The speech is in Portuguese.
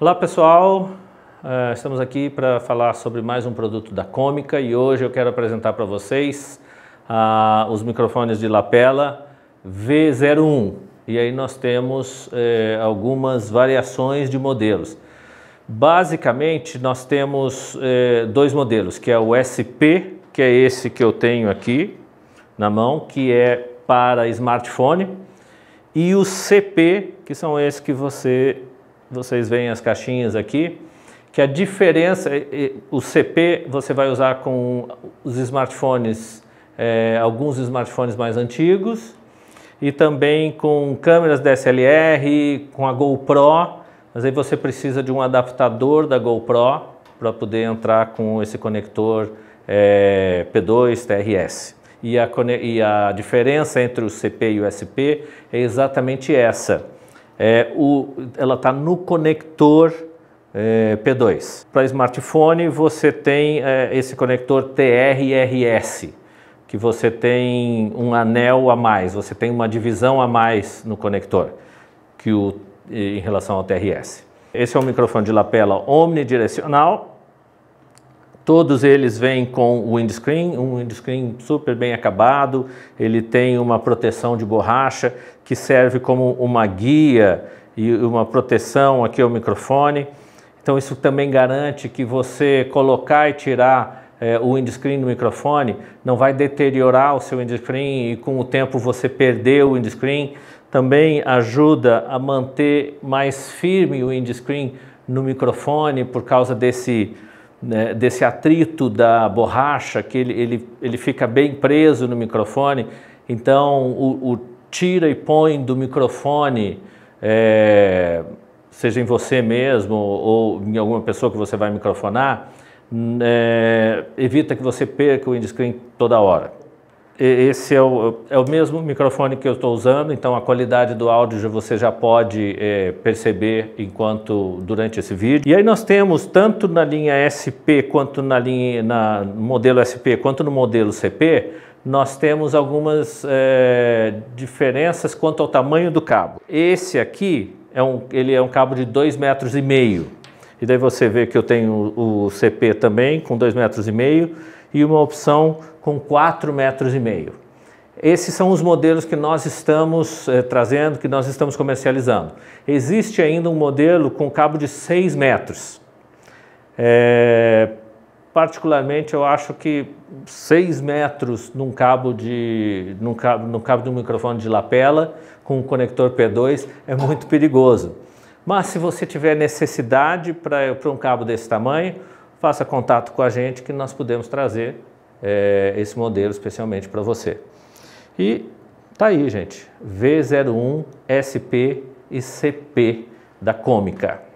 Olá pessoal, é, estamos aqui para falar sobre mais um produto da Cômica e hoje eu quero apresentar para vocês ah, os microfones de lapela V01 e aí nós temos é, algumas variações de modelos. Basicamente nós temos é, dois modelos, que é o SP, que é esse que eu tenho aqui na mão, que é para smartphone, e o CP, que são esses que você vocês veem as caixinhas aqui, que a diferença, o CP você vai usar com os smartphones, é, alguns smartphones mais antigos, e também com câmeras DSLR, com a GoPro, mas aí você precisa de um adaptador da GoPro para poder entrar com esse conector é, P2 TRS. E a, e a diferença entre o CP e o SP é exatamente essa é, o, ela está no conector é, P2. Para smartphone, você tem é, esse conector TRRS, que você tem um anel a mais, você tem uma divisão a mais no conector que o, em relação ao TRS. Esse é um microfone de lapela omnidirecional, Todos eles vêm com windscreen, um windscreen super bem acabado, ele tem uma proteção de borracha que serve como uma guia e uma proteção aqui ao microfone. Então isso também garante que você colocar e tirar é, o windscreen do microfone não vai deteriorar o seu windscreen e com o tempo você perder o windscreen. Também ajuda a manter mais firme o windscreen no microfone por causa desse né, desse atrito da borracha, que ele, ele, ele fica bem preso no microfone, então o, o tira e põe do microfone, é, seja em você mesmo ou em alguma pessoa que você vai microfonar, é, evita que você perca o windscreen toda hora. Esse é o, é o mesmo microfone que eu estou usando, então a qualidade do áudio você já pode é, perceber enquanto durante esse vídeo. E aí nós temos tanto na linha SP quanto na linha na modelo SP quanto no modelo CP, nós temos algumas é, diferenças quanto ao tamanho do cabo. Esse aqui é um, ele é um cabo de 2,5 metros e meio. E daí você vê que eu tenho o CP também com 2,5 metros e meio e uma opção com 4 metros e meio. Esses são os modelos que nós estamos eh, trazendo, que nós estamos comercializando. Existe ainda um modelo com cabo de 6 metros. É, particularmente, eu acho que 6 metros num cabo, de, num, cabo, num cabo de um microfone de lapela com um conector P2 é muito perigoso. Mas se você tiver necessidade para um cabo desse tamanho, faça contato com a gente que nós podemos trazer é, esse modelo especialmente para você. E tá aí, gente, V01 SP e CP da Cômica.